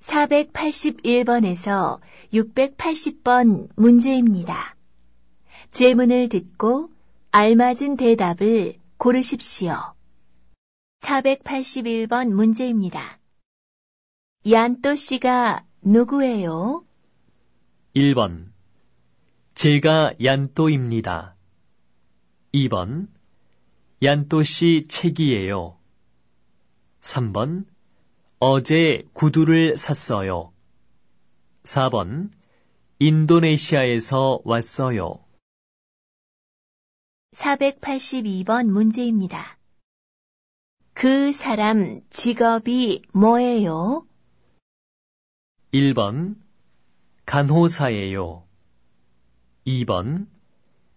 481번에서 680번 문제입니다. 질문을 듣고 알맞은 대답을 고르십시오. 481번 문제입니다. 얀또 씨가 누구예요? 1번. 제가 얀또입니다. 2번. 얀또 씨 책이에요. 3번. 어제 구두를 샀어요. 4번. 인도네시아에서 왔어요. 482번 문제입니다. 그 사람 직업이 뭐예요? 1번. 간호사예요. 2번.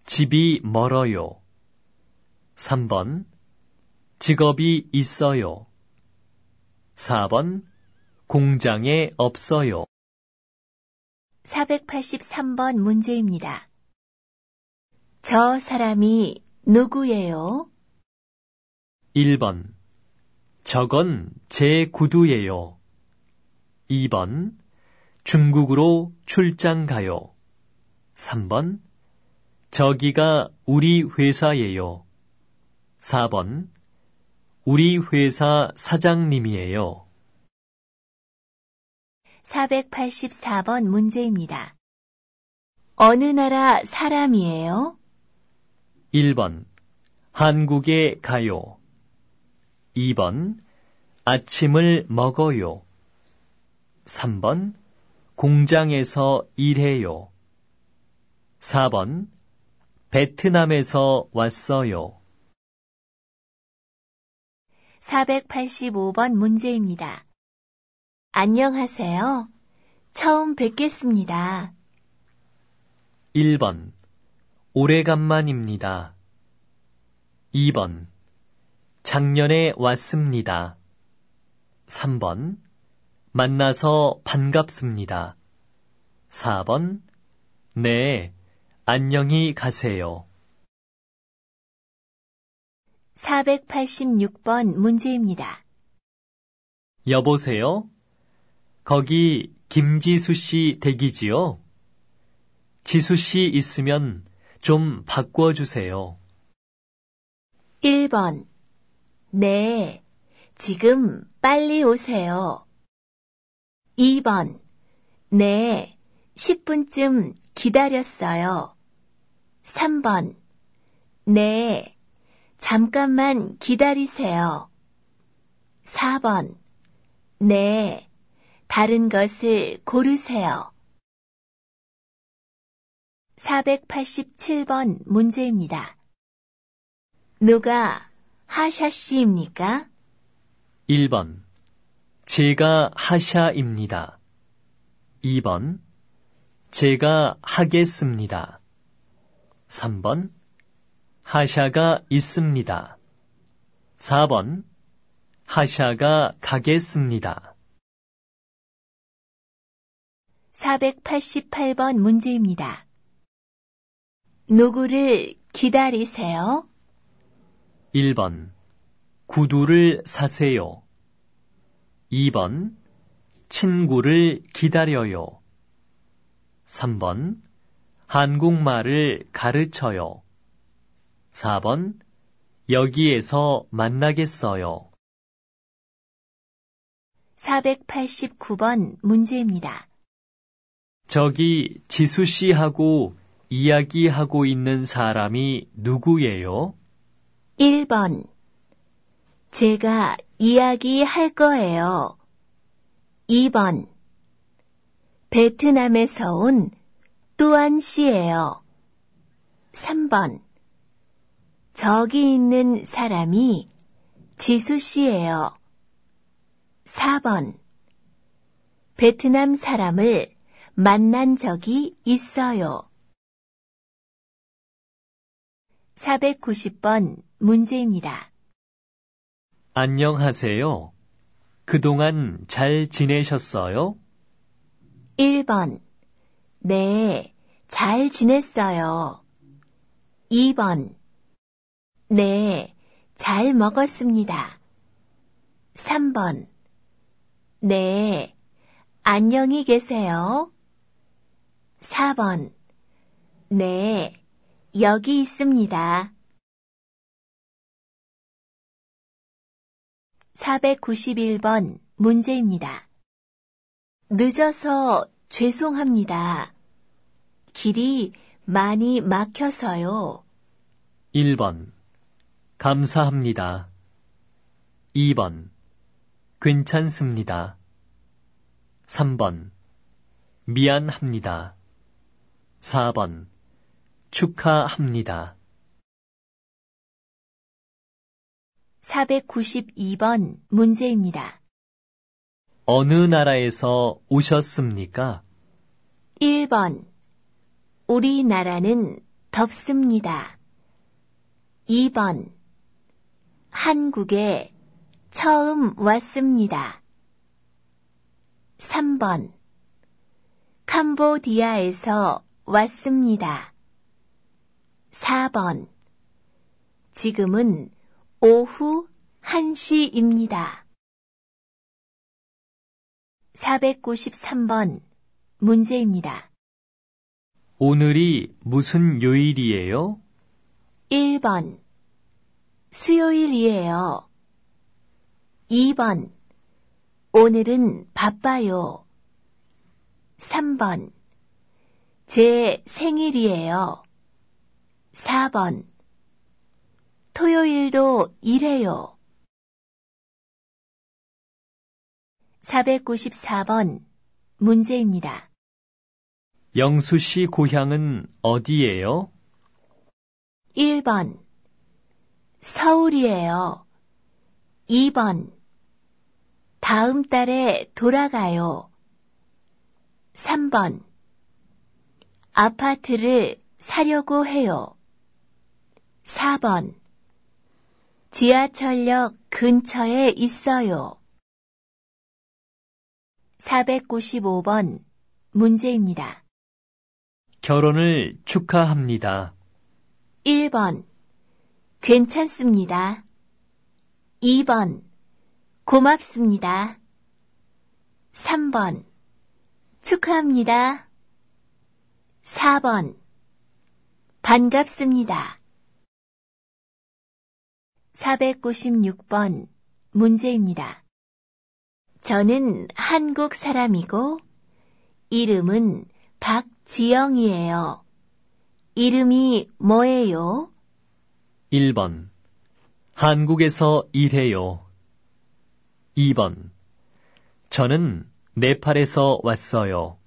집이 멀어요. 3번. 직업이 있어요. 4번 공장에 없어요. 483번 문제입니다. 저 사람이 누구예요? 1번 저건 제 구두예요. 2번 중국으로 출장 가요. 3번 저기가 우리 회사예요. 4번 우리 회사 사장님이에요. 484번 문제입니다. 어느 나라 사람이에요? 1번 한국에 가요. 2번 아침을 먹어요. 3번 공장에서 일해요. 4번 베트남에서 왔어요. 485번 문제입니다. 안녕하세요. 처음 뵙겠습니다. 1번. 오래간만입니다. 2번. 작년에 왔습니다. 3번. 만나서 반갑습니다. 4번. 네. 안녕히 가세요. 486번 문제입니다. 여보세요? 거기 김지수 씨 대기지요? 지수 씨 있으면 좀 바꿔주세요. 1번. 네. 지금 빨리 오세요. 2번. 네. 10분쯤 기다렸어요. 3번. 네. 잠깐만 기다리세요. 4번. 네. 다른 것을 고르세요. 487번 문제입니다. 누가 하샤 씨입니까? 1번. 제가 하샤입니다. 2번. 제가 하겠습니다. 3번. 하샤가 있습니다. 4번 하샤가 가겠습니다. 488번 문제입니다. 누구를 기다리세요? 1번 구두를 사세요. 2번 친구를 기다려요. 3번 한국말을 가르쳐요. 4번 여기에서 만나겠어요. 489번 문제입니다. 저기 지수 씨하고 이야기하고 있는 사람이 누구예요? 1번. 제가 이야기할 거예요. 2번. 베트남에서 온 또한 씨예요. 3번. 저기 있는 사람이 지수 씨예요. 4번. 베트남 사람을 만난 적이 있어요. 490번 문제입니다. 안녕하세요. 그동안 잘 지내셨어요? 1번. 네, 잘 지냈어요. 2번. 네, 잘 먹었습니다. 3번. 네, 안녕히 계세요. 4번. 네, 여기 있습니다. 491번 문제입니다. 늦어서 죄송합니다. 길이 많이 막혀서요. 1번 감사합니다. 2번. 괜찮습니다. 3번. 미안합니다. 4번. 축하합니다. 492번 문제입니다. 어느 나라에서 오셨습니까? 1번. 우리나라는 덥습니다. 2번. 한국에 처음 왔습니다. 3번 캄보디아에서 왔습니다. 4번 지금은 오후 1시입니다. 493번 문제입니다. 오늘이 무슨 요일이에요? 1번 수요일이에요. 2번. 오늘은 바빠요. 3번. 제 생일이에요. 4번. 토요일도 일해요. 494번 문제입니다. 영수 씨 고향은 어디예요? 1번 서울이에요. 2번. 다음 달에 돌아가요. 3번. 아파트를 사려고 해요. 4번. 지하철역 근처에 있어요. 495번 문제입니다. 결혼을 축하합니다. 1번 괜찮습니다. 2번. 고맙습니다. 3번. 축하합니다. 4번. 반갑습니다. 496번 문제입니다. 저는 한국 사람이고 이름은 박지영이에요. 이름이 뭐예요? 1번 한국에서 일해요. 2번 저는 네팔에서 왔어요.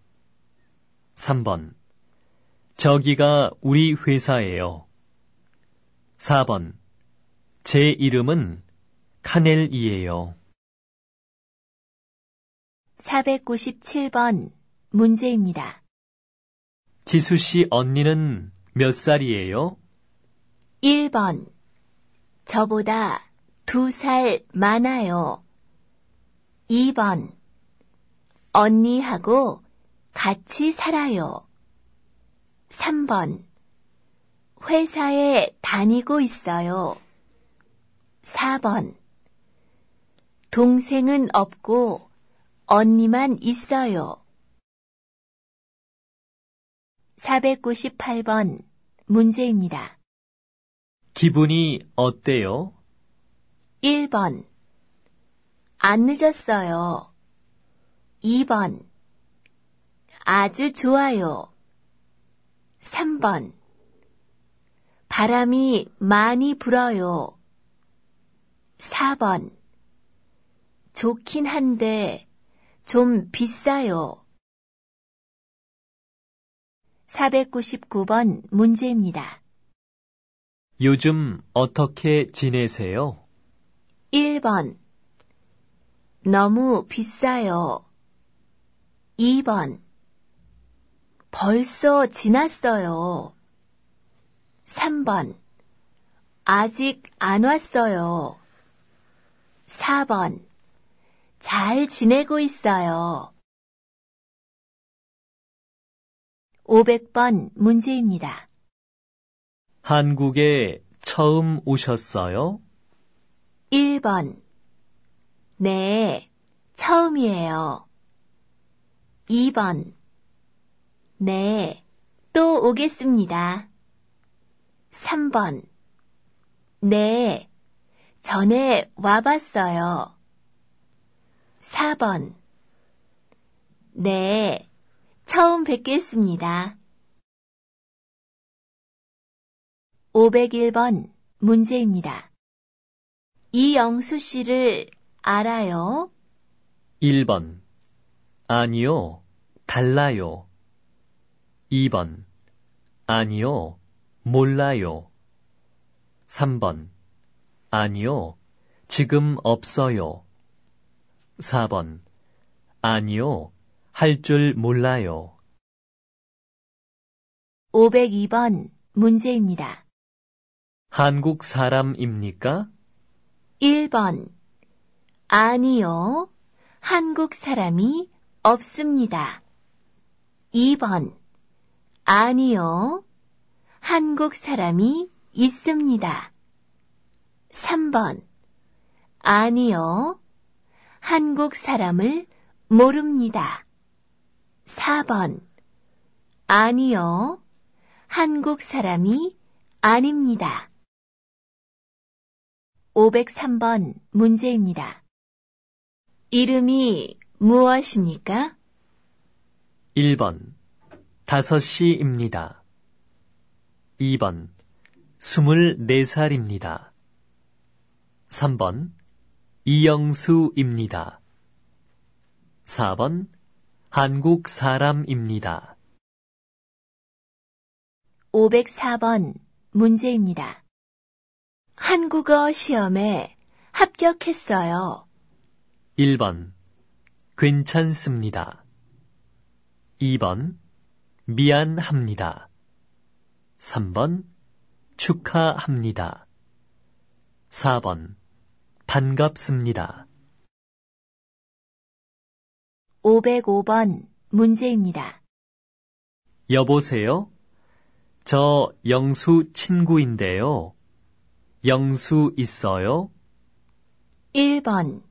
3번 저기가 우리 회사예요. 4번 제 이름은 카넬이에요. 497번 문제입니다. 지수 씨 언니는 몇 살이에요? 1번 저보다 두 살 많아요. 2번 언니하고 같이 살아요. 3번 회사에 다니고 있어요. 4번 동생은 없고 언니만 있어요. 498번 문제입니다. 기분이 어때요? 1번. 안 늦었어요. 2번. 아주 좋아요. 3번. 바람이 많이 불어요. 4번. 좋긴 한데 좀 비싸요. 499번 문제입니다. 요즘 어떻게 지내세요? 1번 너무 비싸요. 2번 벌써 지났어요. 3번 아직 안 왔어요. 4번 잘 지내고 있어요. 500번 문제입니다. 한국에 처음 오셨어요? 1번. 네, 처음이에요. 2번. 네, 또 오겠습니다. 3번. 네, 전에 와봤어요. 4번. 네, 처음 뵙겠습니다. 501번 문제입니다. 이영수 씨를 알아요? 1번. 아니요. 달라요. 2번. 아니요. 몰라요. 3번. 아니요. 지금 없어요. 4번. 아니요. 할 줄 몰라요. 502번 문제입니다. 한국 사람입니까? 1번. 아니요. 한국 사람이 없습니다. 2번. 아니요. 한국 사람이 있습니다. 3번. 아니요. 한국 사람을 모릅니다. 4번. 아니요. 한국 사람이 아닙니다. 503번 문제입니다. 이름이 무엇입니까? 1번 5시입니다. 2번 24살입니다. 3번 이영수입니다. 4번 한국 사람입니다. 504번 문제입니다. 한국어 시험에 합격했어요. 1번 괜찮습니다. 2번 미안합니다. 3번 축하합니다. 4번 반갑습니다. 505번 문제입니다. 여보세요? 저 영수 친구인데요. 영수 있어요? 1번.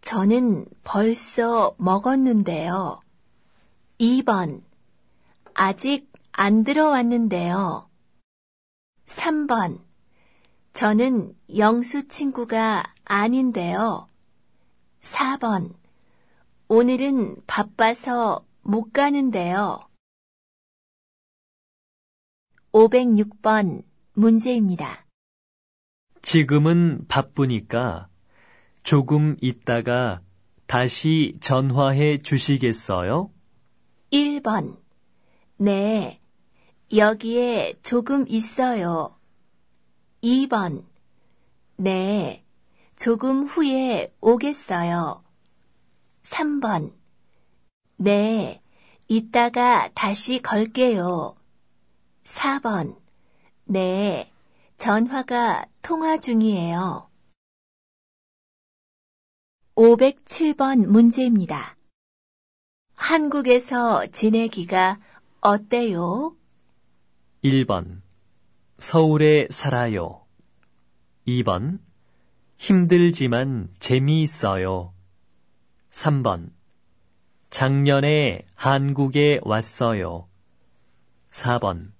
저는 벌써 먹었는데요. 2번. 아직 안 들어왔는데요. 3번. 저는 영수 친구가 아닌데요. 4번. 오늘은 바빠서 못 가는데요. 506번 문제입니다. 지금은 바쁘니까 조금 있다가 다시 전화해 주시겠어요? 1번. 네. 여기에 조금 있어요. 2번. 네. 조금 후에 오겠어요. 3번. 네. 이따가 다시 걸게요. 4번. 네. 전화가 통화 중이에요. 507번 문제입니다. 한국에서 지내기가 어때요? 1번. 서울에 살아요. 2번. 힘들지만 재미있어요. 3번. 작년에 한국에 왔어요. 4번.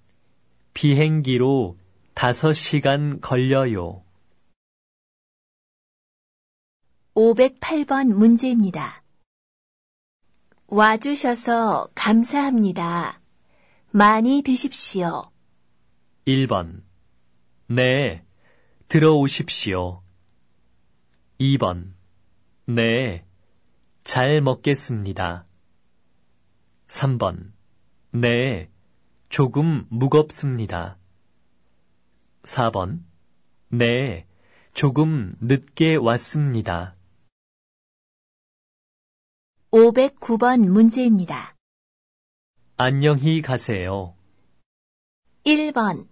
비행기로 다섯 시간 걸려요. 508번 문제입니다. 와주셔서 감사합니다. 많이 드십시오. 1번. 네. 들어오십시오. 2번. 네. 잘 먹겠습니다. 3번. 네. 조금 무겁습니다. 4번. 네, 조금 늦게 왔습니다. 509번 문제입니다. 안녕히 가세요. 1번.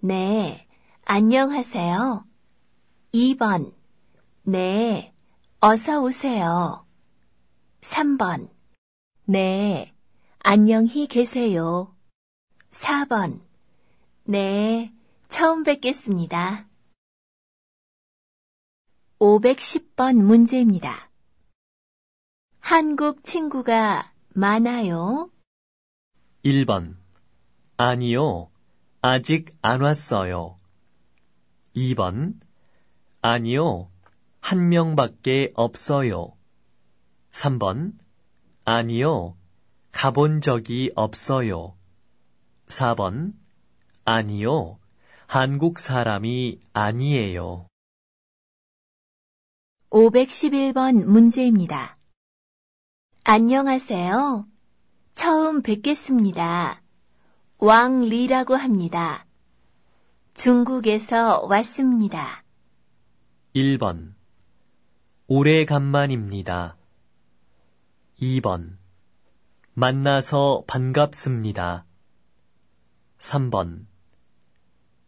네, 안녕하세요. 2번. 네, 어서 오세요. 3번. 네, 안녕히 계세요. 4번. 네, 처음 뵙겠습니다. 510번 문제입니다. 한국 친구가 많아요? 1번. 아니요. 아직 안 왔어요. 2번. 아니요. 한 명밖에 없어요. 3번. 아니요. 가본 적이 없어요. 4번. 아니요. 한국 사람이 아니에요. 511번 문제입니다. 안녕하세요. 처음 뵙겠습니다. 왕리라고 합니다. 중국에서 왔습니다. 1번. 오래간만입니다. 2번. 만나서 반갑습니다. 3번.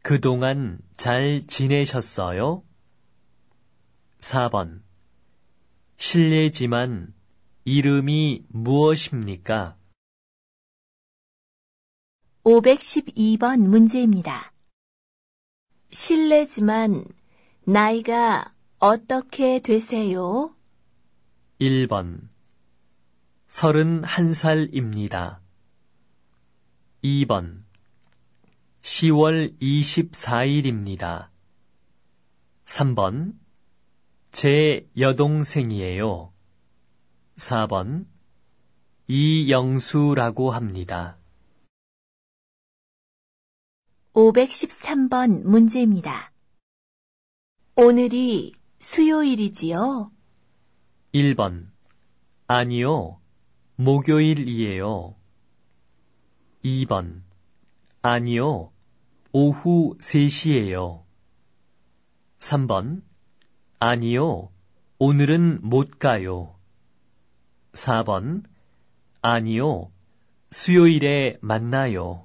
그동안 잘 지내셨어요? 4번. 실례지만 이름이 무엇입니까? 512번 문제입니다. 실례지만 나이가 어떻게 되세요? 1번. 31살입니다. 2번. 10월 24일입니다. 3번. 제 여동생이에요. 4번. 이영수라고 합니다. 513번 문제입니다. 오늘이 수요일이지요? 1번. 아니요. 목요일이에요. 2번. 아니요. 오후 3시예요. 3번. 아니요. 오늘은 못 가요. 4번. 아니요. 수요일에 만나요.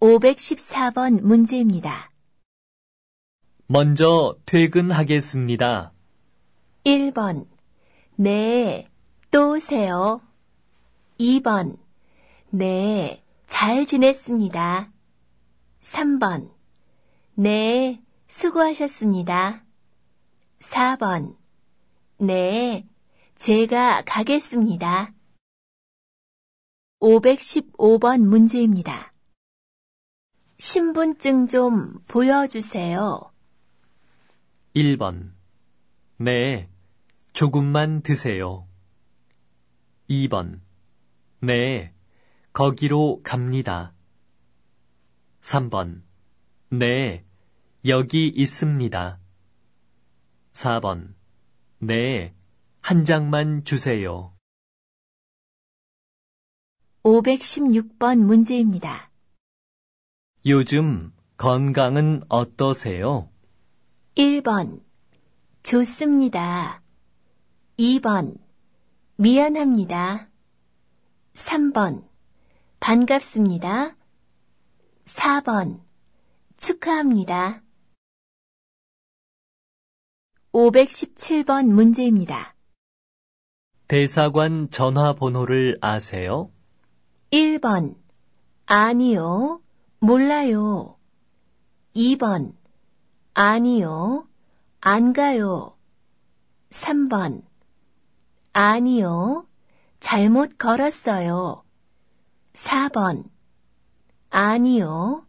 514번 문제입니다. 먼저 퇴근하겠습니다. 1번. 네, 또 오세요. 2번. 네, 잘 지냈습니다. 3번. 네, 수고하셨습니다. 4번. 네, 제가 가겠습니다. 515번 문제입니다. 신분증 좀 보여주세요. 1번. 네, 조금만 드세요. 2번. 네, 거기로 갑니다. 3번. 네, 여기 있습니다. 4번. 네, 한 장만 주세요. 516번 문제입니다. 요즘 건강은 어떠세요? 1번. 좋습니다. 2번. 미안합니다. 3번. 반갑습니다. 4번 축하합니다. 517번 문제입니다. 대사관 전화번호를 아세요? 1번 아니요, 몰라요. 2번 아니요, 안 가요. 3번 아니요, 잘못 걸었어요. 4번. 아니요.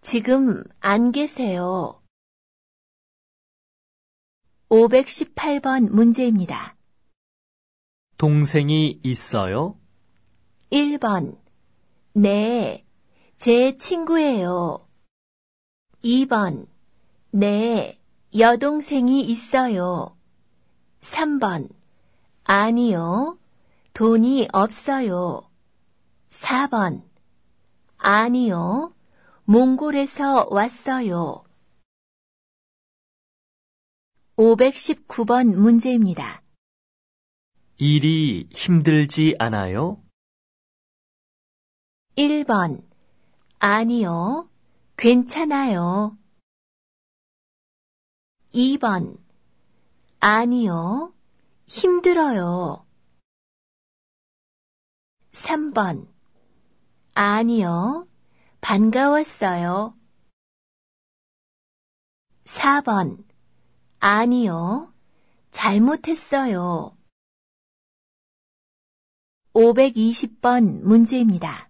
지금 안 계세요. 518번 문제입니다. 동생이 있어요? 1번. 네. 제 친구예요. 2번. 네. 여동생이 있어요. 3번. 아니요. 돈이 없어요. 4번. 아니요. 몽골에서 왔어요. 519번 문제입니다. 일이 힘들지 않아요? 1번. 아니요. 괜찮아요. 2번. 아니요. 힘들어요. 3번. 아니요. 반가웠어요. 4번. 아니요. 잘못했어요. 520번 문제입니다.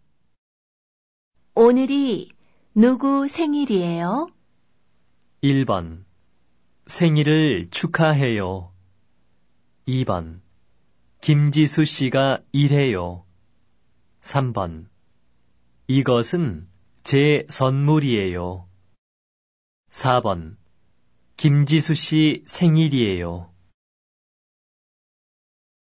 오늘이 누구 생일이에요? 1번. 생일을 축하해요. 2번. 김지수 씨가 일해요. 3번. 이것은 제 선물이에요. 4번. 김지수 씨 생일이에요.